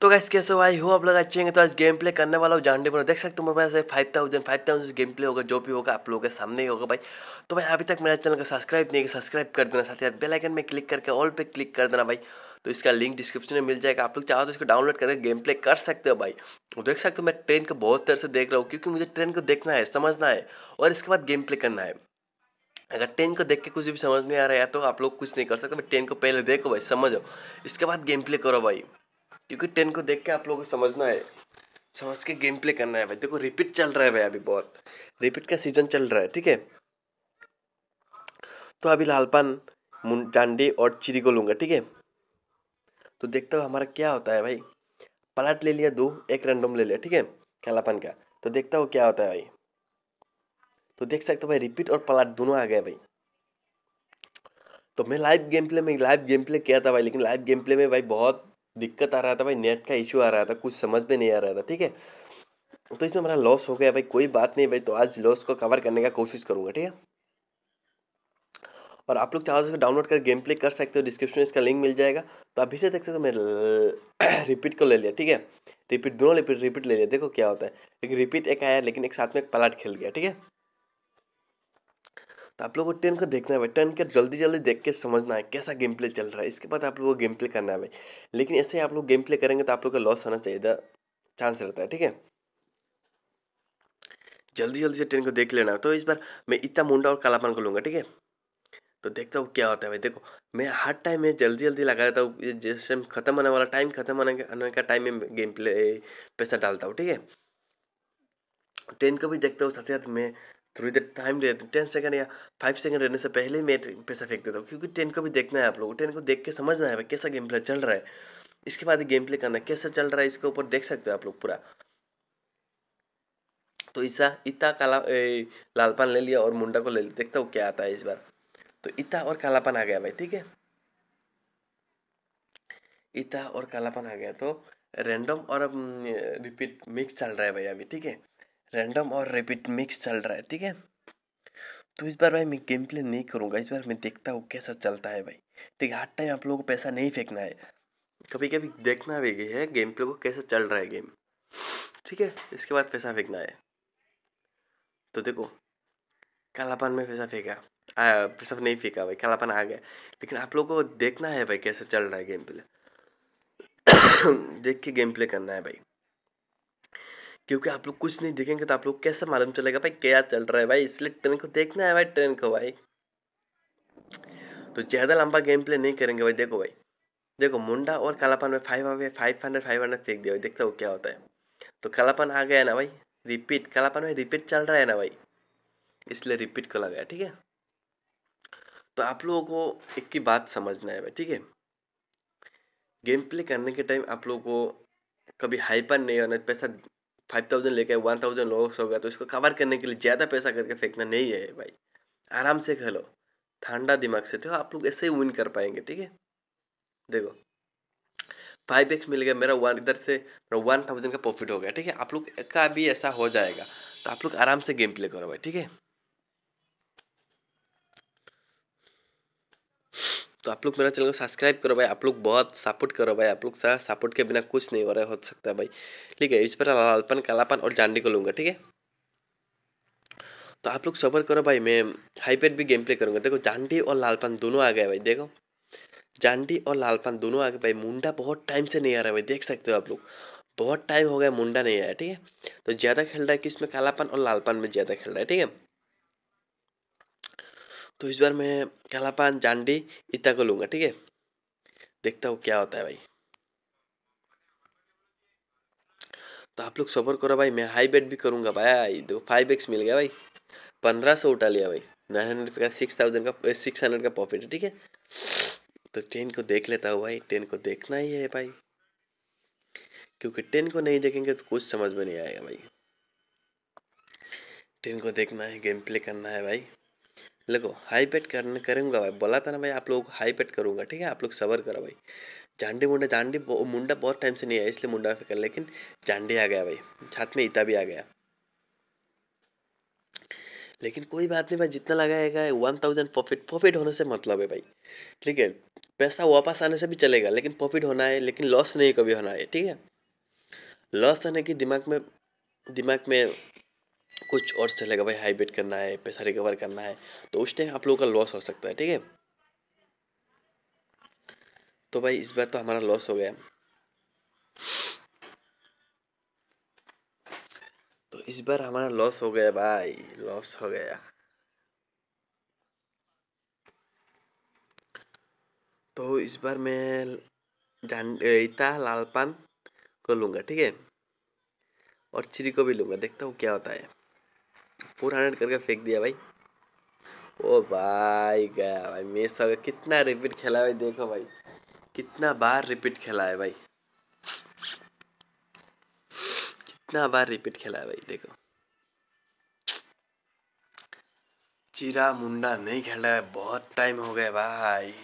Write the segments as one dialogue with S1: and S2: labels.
S1: तो गैस कैसे हो आई हो आप लोग अच्छे हैं तो आज गेम प्ले करने वाला हूँ जानडे पर देख सकते हो मेरे पास five thousand five thousand game play होगा जो भी होगा आप लोगों के सामने ही होगा भाई तो भाई अभी तक मेरा चैनल को सब्सक्राइब नहीं किया सब्सक्राइब कर देना साथ ही साथ बेलाइकन में क्लिक करके ऑल पे क्लिक कर देना भाई तो इसका लिंक डिस्क्रिप्शन में मिल जाएगा आप लोग चाहो तो इसको डाउनलोड करके गेम प्ले कर सकते हो भाई वो देख सकते हो मैं ट्रेन को बहुत तरह से देख रहा हूँ क्योंकि मुझे ट्रेन को देखना है समझना है और इसके बाद गेम प्ले करना है अगर टेन को देख के कुछ भी समझ नहीं आ रहा है तो आप लोग कुछ नहीं कर सकते भाई टेन को पहले देखो भाई समझो इसके बाद गेम प्ले करो भाई क्योंकि टेन को देख के आप लोगों को समझना है समझ के गेम प्ले करना है भाई देखो रिपीट चल रहा है भाई अभी बहुत रिपीट का सीजन चल रहा है ठीक है तो अभी लालपान जांडी और चिरी को लूँगा ठीक है तो देखता हूँ हमारा क्या होता है भाई प्लाट ले लिया दो एक रैंडम ले लिया ठीक है कालापन का तो देखता हूँ क्या होता है भाई तो देख सकते हो भाई रिपीट और पलाट दोनों आ गए भाई तो मैं लाइव गेम प्ले में लाइव गेम प्ले किया था भाई लेकिन लाइव गेम प्ले में भाई बहुत दिक्कत आ रहा था भाई नेट का इशू आ रहा था कुछ समझ में नहीं आ रहा था ठीक है तो इसमें हमारा लॉस हो गया भाई कोई बात नहीं भाई तो आज लॉस को कवर करने का कोशिश करूँगा ठीक है और आप लोग चाहो उसको तो डाउनलोड कर गेम प्ले कर सकते हो डिस्क्रिप्शन में इसका लिंक मिल जाएगा तो अभी से देख सकते हो मैंने रिपीट को ले लिया ठीक है रिपीट दोनों रिपीट रिपीट ले लिया देखो क्या होता है लेकिन रिपीट एक आया लेकिन एक साथ में एक पलाट खेल गया ठीक है तो आप लोगों को टेन को देखना है भाई टेन का जल्दी जल्दी देख के समझना है कैसा गेम प्ले चल रहा है इसके बाद आप लोगों को गेम प्ले करना है भाई लेकिन ऐसे ही आप लोग गेम प्ले करेंगे तो आप लोग का लॉस होना चाहिए था चांस रहता है ठीक है जल्दी जल्दी से ट्रेन को देख लेना तो इस बार मैं इतना मुंडा और कालापान को लूँगा ठीक है तो देखता हूँ क्या होता है भाई देखो मैं हर टाइम में जल्दी जल्दी लगा देता हूँ जैसे खत्म होने वाला टाइम खत्म होने का टाइम में गेम प्ले पैसा डालता हूँ ठीक है ट्रेन को भी देखता हूँ साथ ही साथ मैं थोड़ी देर टाइम ले टेन सेकंड या फाइव सेकंड रहने से पहले ही मैं पैसा फेंक देता हूँ क्योंकि टेन को भी देखना है आप लोगों को टेन को देख के समझना है भाई कैसा गेम प्ले चल रहा है इसके बाद गेम प्ले करना कैसा चल रहा है इसके ऊपर देख सकते हो आप लोग पूरा तो ईसा इता काला ए, लालपान ले लिया और मुंडा को ले लिया देखता हूँ क्या आता है इस बार तो इता और कालापन आ गया भाई ठीक है इता और कालापन आ गया तो रैंडम और रिपीट मिक्स चल रहा है भाई अभी ठीक है रैंडम और रेपिड मिक्स चल रहा है ठीक है तो इस बार भाई मैं गेम प्ले नहीं करूँगा इस बार मैं देखता हूँ कैसा चलता है भाई ठीक है हर टाइम आप लोगों को पैसा नहीं फेंकना है कभी कभी देखना भी है गेम प्ले को कैसा चल रहा है गेम ठीक है इसके बाद पैसा फेंकना है तो देखो कालापन में पैसा फेंका पैसा नहीं फेंका भाई कालापन आ गया लेकिन आप लोगों को देखना है भाई कैसे चल रहा है गेम प्ले देख के गेम प्ले करना है भाई क्योंकि आप लोग कुछ नहीं देखेंगे तो आप लोग कैसे मालूम चलेगा भाई क्या चल रहा है भाई इसलिए ट्रेन को देखना है भाई ट्रेन को भाई तो ज़्यादा लंबा गेम प्ले नहीं करेंगे भाई देखो भाई देखो मुंडा और कालापन में five hundred five hundred five hundred फेंक दिया भाई देखते हो क्या होता है तो कालापन आ गया ना भाई रिपीट कालापन में रिपीट चल रहा है ना भाई इसलिए रिपीट को लगाया ठीक है तो आप लोगों को एक की बात समझना है भाई ठीक है गेम प्ले करने के टाइम आप लोगों को कभी हाइपर नहीं होना पैसा फाइव थाउजेंड लेके वन थाउजेंड लॉस होगा तो इसको कवर करने के लिए ज़्यादा पैसा करके फेंकना नहीं है भाई आराम से खेलो ठंडा दिमाग से तो आप लोग ऐसे ही विन कर पाएंगे ठीक है देखो फाइव एक्स मिल गया मेरा वन इधर से मेरा वन थाउजेंड का प्रॉफिट हो गया ठीक है आप लोग का भी ऐसा हो जाएगा तो आप लोग आराम से गेम प्ले करो भाई ठीक है तो आप लोग मेरा चैनल को सब्सक्राइब करो भाई आप लोग बहुत सपोर्ट करो भाई आप लोग सारा सपोर्ट के बिना कुछ नहीं हो रहा हो सकता है भाई ठीक है इस पर लालपन कालापन और जानडी को लूँगा ठीक है तो आप लोग सबर करो भाई मैं हाईपेड भी गेम प्ले करूँगा देखो जानडी और लालपन दोनों आ गए भाई देखो जानडी और लालपन दोनों आ गए भाई मुंडा बहुत टाइम से नहीं आ रहा है भाई देख सकते हो आप लोग बहुत टाइम हो गया मुंडा नहीं आया ठीक है तो ज़्यादा खेल रहा है किस में कालापन और लालपन में ज़्यादा खेल रहा है ठीक है तो इस बार मैं कालापान जांडी इतना को लूँगा ठीक है देखता हूँ क्या होता है भाई तो आप लोग सफ़र करो भाई मैं हाई बेट भी करूँगा भाई दो फाइव एक्स मिल गया भाई पंद्रह सौ उठा लिया भाई नाइन हंड्रेड का सिक्स थाउजेंड का सिक्स eh, हंड्रेड का प्रॉफिट है ठीक है तो ट्रेन को देख लेता हूँ भाई ट्रेन को देखना ही है भाई क्योंकि ट्रेन को नहीं देखेंगे तो कुछ समझ में नहीं आएगा भाई ट्रेन को देखना है गेम प्ले करना है भाई देखो हाई पेट करने करूँगा भाई बोला था ना भाई आप लोग हाई पेट करूँगा ठीक है आप लोग सबर करो भाई जांडी मुंडा जांडी मुंडा बहुत टाइम से नहीं आया इसलिए मुंडा कर लेकिन जांडी आ गया भाई छात में इता भी आ गया लेकिन कोई बात नहीं भाई जितना लगाएगा वन थाउजेंड प्रॉफिट प्रॉफिट होने से मतलब है भाई ठीक है पैसा वापस आने से भी चलेगा लेकिन प्रॉफिट होना है लेकिन लॉस नहीं कभी होना है ठीक है लॉस होने की दिमाग में दिमाग में कुछ और चलेगा भाई हाईब्रिड करना है पैसा रिकवर करना है तो उस टाइम आप लोगों का लॉस हो सकता है ठीक है तो भाई इस बार तो हमारा लॉस हो गया तो इस बार हमारा लॉस हो गया भाई लॉस हो गया तो इस बार मैं रीता लालपान को लूंगा ठीक है और चिरी को भी लूंगा देखता हूँ क्या होता है फोर हंड्रेड करके फेंक दिया भाई ओ भाई गया भाई मे सब कितना रिपीट खेला भाई देखो भाई कितना बार रिपीट खेला है भाई कितना बार रिपीट खेला है भाई देखो चिरा मुंडा नहीं खेला है बहुत टाइम हो गया भाई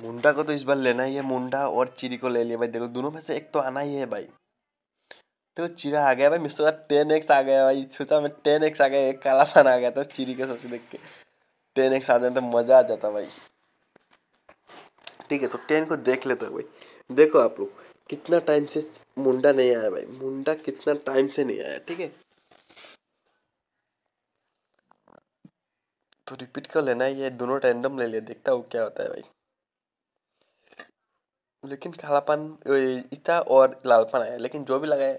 S1: मुंडा को तो इस बार लेना ही है मुंडा और चिरी को ले लिया भाई देखो दोनों में से एक तो आना ही है भाई तो चिरा आ गया भाई मिस्टर का टेन एक्स आ गया भाई सोचा मैं टेन एक्स आ गया एक काला पान आ गया था चिरी के सबसे देख के टेन एक्स आ जाने तो मज़ा आ जाता भाई ठीक है तो टेन को देख लेता भाई देखो आप लोग कितना टाइम से मुंडा नहीं आया भाई मुंडा कितना टाइम से नहीं आया ठीक है तो रिपीट कर लेना ये दोनों रैंडम ले लिया देखता हूँ क्या होता है भाई लेकिन कालापन इता और लालपन आया लेकिन जो भी लगाया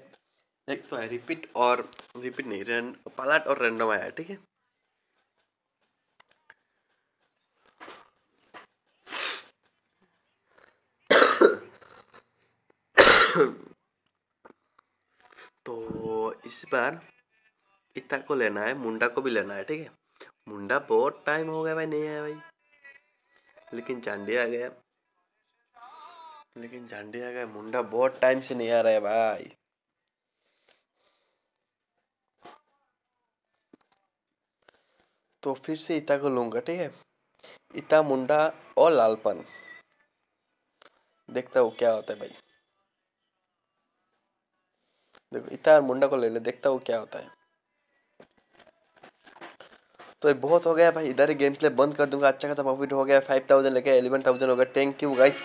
S1: एक तो है रिपीट और रिपीट नहीं रन पलाट और रैंडम आया ठीक है तो इस बार इतना को लेना है मुंडा को भी लेना है ठीक है मुंडा बहुत टाइम हो गया भाई नहीं आया भाई लेकिन चांडी आ गया लेकिन झांडी आ गया मुंडा बहुत टाइम से नहीं आ रहा है भाई तो फिर से इता को लूंगा ठीक है इता मुंडा और लालपन देखता हूँ क्या होता है भाई देखो इता और मुंडा को ले ले देखता हूँ क्या होता है तो ये बहुत हो गया भाई इधर ही गेम प्ले बंद कर दूंगा अच्छा खासा प्रॉफिट हो गया फाइव थाउजेंड लेके एलेवन थाउजेंड हो गया थैंक यू गाइस